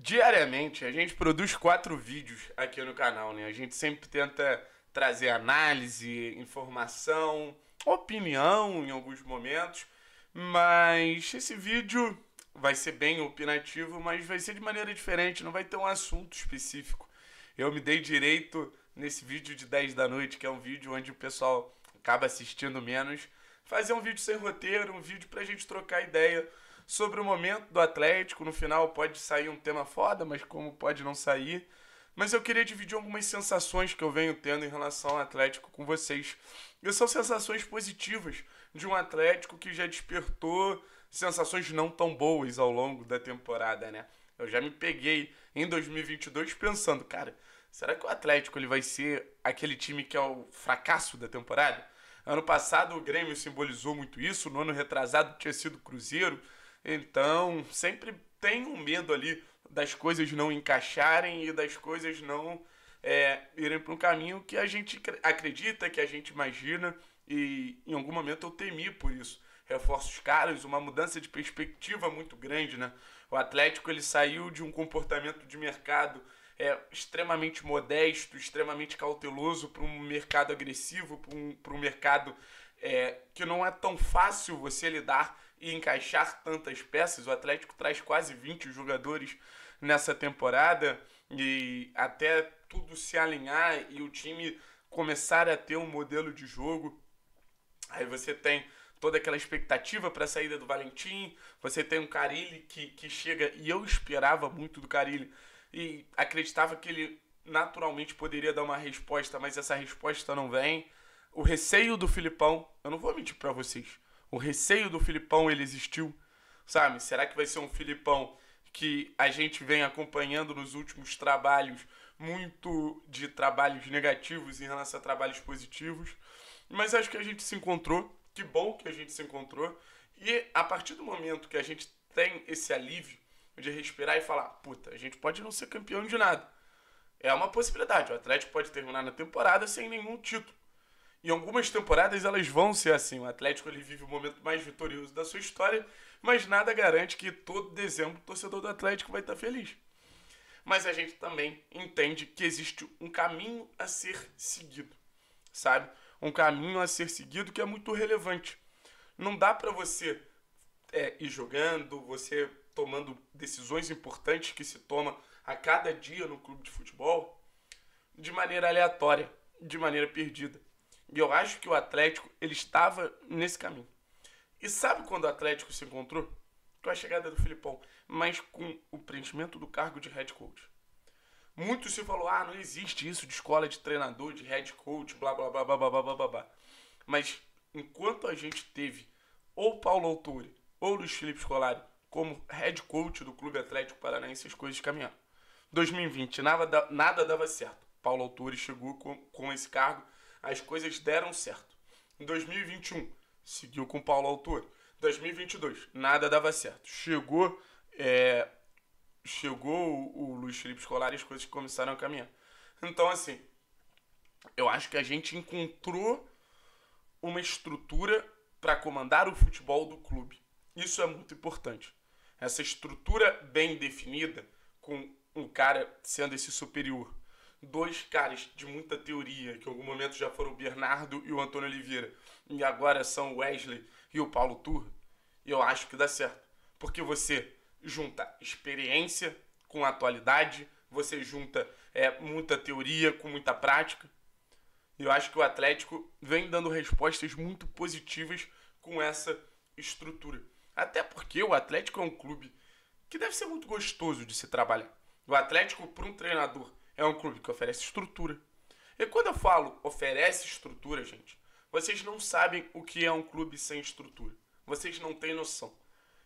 Diariamente a gente produz quatro vídeos aqui no canal, né? A gente sempre tenta trazer análise, informação, opinião em alguns momentos, mas esse vídeo vai ser bem opinativo, mas vai ser de maneira diferente, não vai ter um assunto específico. Eu me dei direito nesse vídeo de 10 da noite, que é um vídeo onde o pessoal acaba assistindo menos, fazer um vídeo sem roteiro, um vídeo pra gente trocar ideia sobre o momento do Atlético. No final pode sair um tema foda, mas como pode não sair. Mas eu queria dividir algumas sensações que eu venho tendo em relação ao Atlético com vocês. E são sensações positivas de um Atlético que já despertou sensações não tão boas ao longo da temporada, né? Eu já me peguei em 2022 pensando, cara, será que o Atlético ele vai ser aquele time que é o fracasso da temporada? Ano passado o Grêmio simbolizou muito isso, no ano retrasado tinha sido o Cruzeiro, então, sempre tem um medo ali das coisas não encaixarem e das coisas não é, irem para um caminho que a gente acredita, que a gente imagina, e em algum momento eu temi por isso. Reforços caros, uma mudança de perspectiva muito grande, né? O Atlético ele saiu de um comportamento de mercado é, extremamente modesto, extremamente cauteloso para um mercado agressivo, para um, pra um mercado é, que não é tão fácil você lidar e encaixar tantas peças. O Atlético traz quase 20 jogadores nessa temporada e até tudo se alinhar e o time começar a ter um modelo de jogo. Aí você tem toda aquela expectativa para a saída do Valentim, você tem um Carilli que, que chega e eu esperava muito do Carilli e acreditava que ele naturalmente poderia dar uma resposta, mas essa resposta não vem o receio do Filipão, eu não vou mentir para vocês, o receio do Filipão ele existiu, sabe? Será que vai ser um Filipão que a gente vem acompanhando nos últimos trabalhos, muito de trabalhos negativos em relação a trabalhos positivos? Mas acho que a gente se encontrou, que bom que a gente se encontrou, e a partir do momento que a gente tem esse alívio de respirar e falar: puta, a gente pode não ser campeão de nada. É uma possibilidade. O Atlético pode terminar na temporada sem nenhum título. Em algumas temporadas elas vão ser assim. O Atlético ele vive o momento mais vitorioso da sua história, mas nada garante que todo dezembro o torcedor do Atlético vai estar feliz. Mas a gente também entende que existe um caminho a ser seguido, sabe? Um caminho a ser seguido que é muito relevante. Não dá para você é, ir jogando, você tomando decisões importantes que se toma a cada dia no clube de futebol de maneira aleatória, de maneira perdida. E eu acho que o Atlético ele estava nesse caminho. E sabe quando o Atlético se encontrou? Com a chegada do Filipão, mas com o preenchimento do cargo de head coach. Muito se falou, ah, não existe isso de escola de treinador, de head coach, blá blá blá blá blá blá blá blá. Mas enquanto a gente teve ou Paulo Autore ou Luiz Felipe Scolari como head coach do Clube Atlético Paranaense, as coisas caminharam. 2020, nada, nada dava certo. Paulo Autore chegou com, com esse cargo as coisas deram certo. Em 2021, seguiu com Paulo Autor. 2022, nada dava certo. Chegou é, chegou o, o Luiz Felipe Scolari e as coisas começaram a caminhar. Então, assim, eu acho que a gente encontrou uma estrutura para comandar o futebol do clube. Isso é muito importante. Essa estrutura bem definida, com um cara sendo esse superior, dois caras de muita teoria, que em algum momento já foram o Bernardo e o Antônio Oliveira, e agora são o Wesley e o Paulo Turra, eu acho que dá certo. Porque você junta experiência com atualidade, você junta é, muita teoria com muita prática. E eu acho que o Atlético vem dando respostas muito positivas com essa estrutura. Até porque o Atlético é um clube que deve ser muito gostoso de se trabalhar. O Atlético, para um treinador é um clube que oferece estrutura. E quando eu falo oferece estrutura, gente, vocês não sabem o que é um clube sem estrutura. Vocês não têm noção.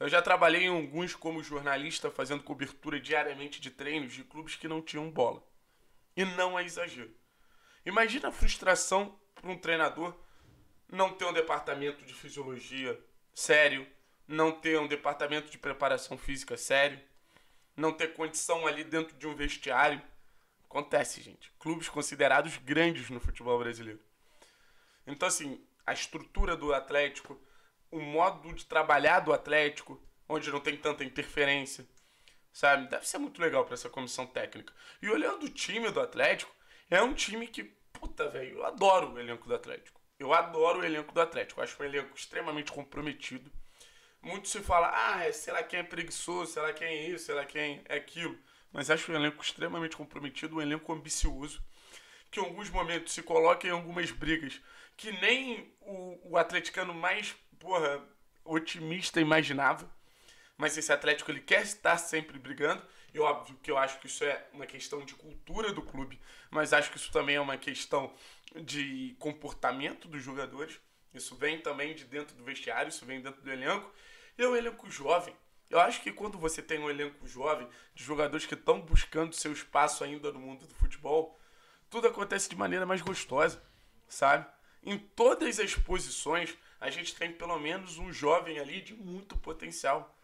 Eu já trabalhei em alguns como jornalista fazendo cobertura diariamente de treinos de clubes que não tinham bola. E não é exagero. Imagina a frustração para um treinador não ter um departamento de fisiologia sério, não ter um departamento de preparação física sério, não ter condição ali dentro de um vestiário Acontece, gente. Clubes considerados grandes no futebol brasileiro. Então, assim, a estrutura do Atlético, o modo de trabalhar do Atlético, onde não tem tanta interferência, sabe? Deve ser muito legal para essa comissão técnica. E olhando o time do Atlético, é um time que, puta, velho, eu adoro o elenco do Atlético. Eu adoro o elenco do Atlético. Eu acho um elenco extremamente comprometido. Muito se fala, ah, será que quem é preguiçoso, será que quem é isso, será que quem é aquilo mas acho um elenco extremamente comprometido, um elenco ambicioso, que em alguns momentos se coloca em algumas brigas que nem o, o atleticano mais, porra, otimista imaginava. Mas esse Atlético ele quer estar sempre brigando. E óbvio que eu acho que isso é uma questão de cultura do clube, mas acho que isso também é uma questão de comportamento dos jogadores. Isso vem também de dentro do vestiário, isso vem dentro do elenco. E é um elenco jovem, eu acho que quando você tem um elenco jovem de jogadores que estão buscando seu espaço ainda no mundo do futebol, tudo acontece de maneira mais gostosa, sabe? Em todas as posições, a gente tem pelo menos um jovem ali de muito potencial.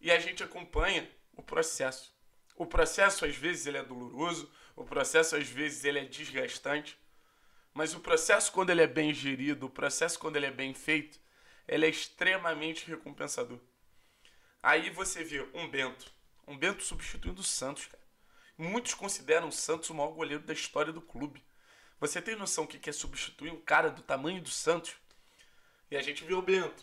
E a gente acompanha o processo. O processo às vezes ele é doloroso, o processo às vezes ele é desgastante, mas o processo quando ele é bem gerido, o processo quando ele é bem feito, ele é extremamente recompensador. Aí você vê um Bento. Um Bento substituindo o Santos, cara. Muitos consideram o Santos o maior goleiro da história do clube. Você tem noção que quer é substituir um cara do tamanho do Santos? E a gente vê o Bento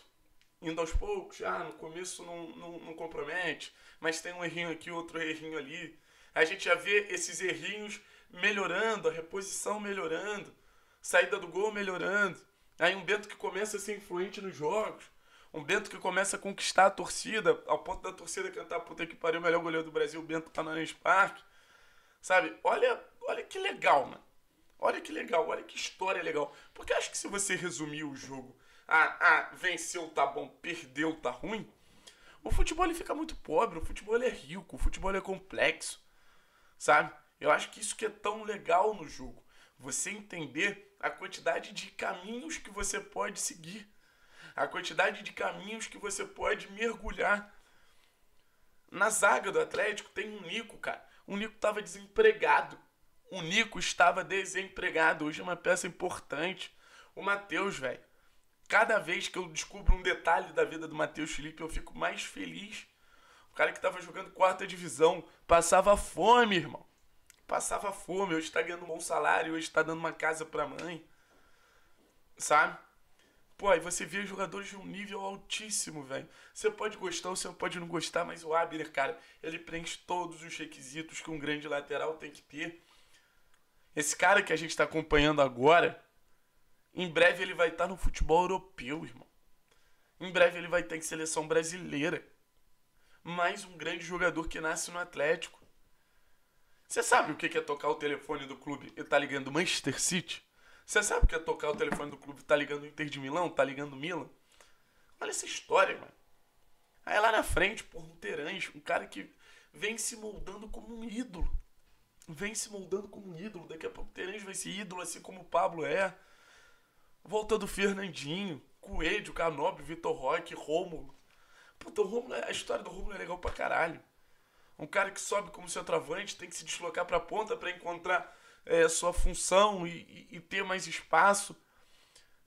indo aos poucos. Ah, no começo não, não, não compromete, mas tem um errinho aqui, outro errinho ali. A gente já vê esses errinhos melhorando, a reposição melhorando, saída do gol melhorando. Aí um Bento que começa a ser influente nos jogos. Um Bento que começa a conquistar a torcida, ao ponto da torcida cantar puta que pariu, o melhor goleiro do Brasil, o Bento Canarense tá Park. Sabe? Olha, olha que legal, mano. Olha que legal, olha que história legal. Porque acho que se você resumir o jogo, ah, ah, venceu tá bom, perdeu tá ruim, o futebol ele fica muito pobre, o futebol é rico, o futebol é complexo. Sabe? Eu acho que isso que é tão legal no jogo. Você entender a quantidade de caminhos que você pode seguir a quantidade de caminhos que você pode mergulhar. Na zaga do Atlético tem um Nico, cara. O Nico estava desempregado. O Nico estava desempregado. Hoje é uma peça importante. O Matheus, velho. Cada vez que eu descubro um detalhe da vida do Matheus Felipe, eu fico mais feliz. O cara que estava jogando quarta divisão passava fome, irmão. Passava fome. Hoje está ganhando um bom salário. Hoje está dando uma casa a mãe. Sabe? Pô, aí você vê jogadores de um nível altíssimo, velho. Você pode gostar ou você pode não gostar, mas o Abner, cara, ele preenche todos os requisitos que um grande lateral tem que ter. Esse cara que a gente está acompanhando agora, em breve ele vai estar tá no futebol europeu, irmão. Em breve ele vai estar em seleção brasileira. Mais um grande jogador que nasce no Atlético. Você sabe o que é tocar o telefone do clube e tá ligando Manchester City? Você sabe que é tocar o telefone do clube, tá ligando o Inter de Milão, tá ligando o Milan? Olha essa história, mano. Aí lá na frente, por um Terãs, um cara que vem se moldando como um ídolo. Vem se moldando como um ídolo. Daqui a pouco o Terãs vai ser ídolo, assim como o Pablo é. Voltando Fernandinho, Coelho, Canobre, Vitor Roque, Romulo Puta, o Romulo, é, a história do Romulo é legal pra caralho. Um cara que sobe como centroavante, tem que se deslocar pra ponta para encontrar é, sua função e, e, ter mais espaço.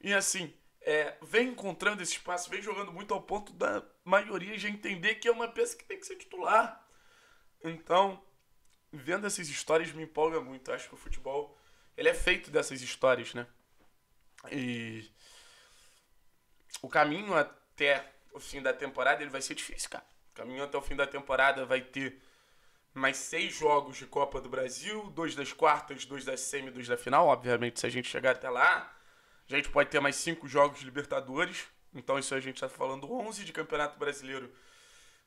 E assim, é, vem encontrando esse espaço, vem jogando muito ao ponto da maioria já entender que é uma peça que tem que ser titular. Então, vendo essas histórias me empolga muito. acho que o futebol ele é feito dessas histórias, né? E o caminho até o fim da temporada ele vai ser difícil, cara. O caminho até o fim da temporada vai ter mais seis jogos de Copa do Brasil, dois das quartas, dois da semi, dois da final. Obviamente, se a gente chegar até lá, a gente pode ter mais cinco jogos de Libertadores. Então, isso a gente está falando 11 de Campeonato Brasileiro.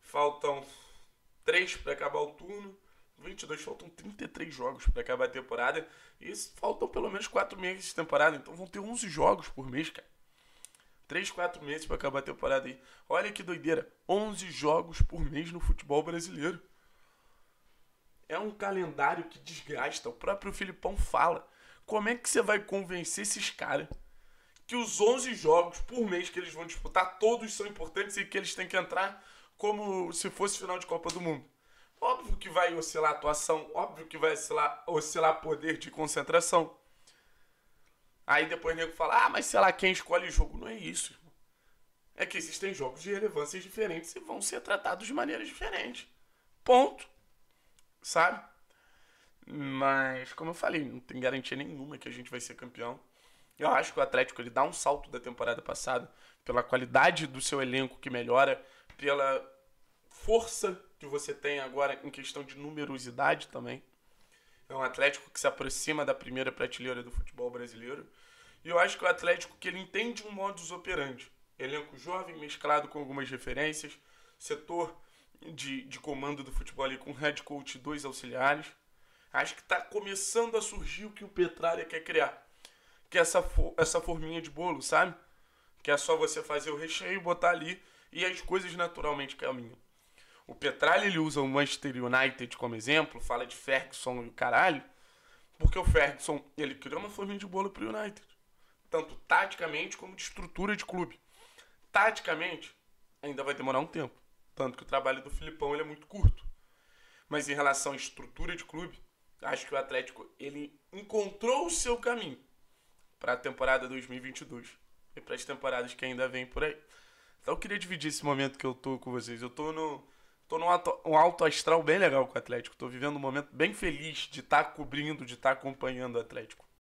Faltam três para acabar o turno. 22, faltam 33 jogos para acabar a temporada. E faltam pelo menos quatro meses de temporada. Então vão ter 11 jogos por mês, cara. 3, 4 meses para acabar a temporada aí. Olha que doideira. 11 jogos por mês no futebol brasileiro. É um calendário que desgasta. O próprio Filipão fala. Como é que você vai convencer esses caras que os 11 jogos por mês que eles vão disputar, todos são importantes e que eles têm que entrar como se fosse final de Copa do Mundo? Óbvio que vai oscilar atuação, óbvio que vai oscilar, oscilar poder de concentração. Aí depois o nego fala, ah, mas sei lá, quem escolhe jogo? Não é isso, É que existem jogos de relevâncias diferentes e vão ser tratados de maneiras diferentes. Ponto sabe? Mas, como eu falei, não tem garantia nenhuma que a gente vai ser campeão. Eu acho que o Atlético ele dá um salto da temporada passada pela qualidade do seu elenco que melhora, pela força que você tem agora em questão de numerosidade também. É um Atlético que se aproxima da primeira prateleira do futebol brasileiro. E eu acho que o Atlético que ele entende um modus operandi. Elenco jovem mesclado com algumas referências, setor de, de comando do futebol ali com head coach dois auxiliares. Acho que está começando a surgir o que o Petralha quer criar. Que é essa, essa forminha de bolo, sabe? Que é só você fazer o recheio, botar ali e as coisas naturalmente caminham. O Petralha ele usa o Manchester United como exemplo, fala de Ferguson e o caralho, porque o Ferguson ele criou uma forminha de bolo para o United, tanto taticamente como de estrutura de clube. Taticamente, ainda vai demorar um tempo. Tanto que o trabalho do Filipão ele é muito curto. Mas em relação à estrutura de clube, acho que o Atlético ele encontrou o seu caminho para a temporada 2022 e para as temporadas que ainda vêm por aí. Então eu queria dividir esse momento que eu tô com vocês. Eu tô no tô num ato, um alto astral bem legal com o Atlético. Tô vivendo um momento bem feliz de estar tá cobrindo, de estar tá acompanhando o Atlético.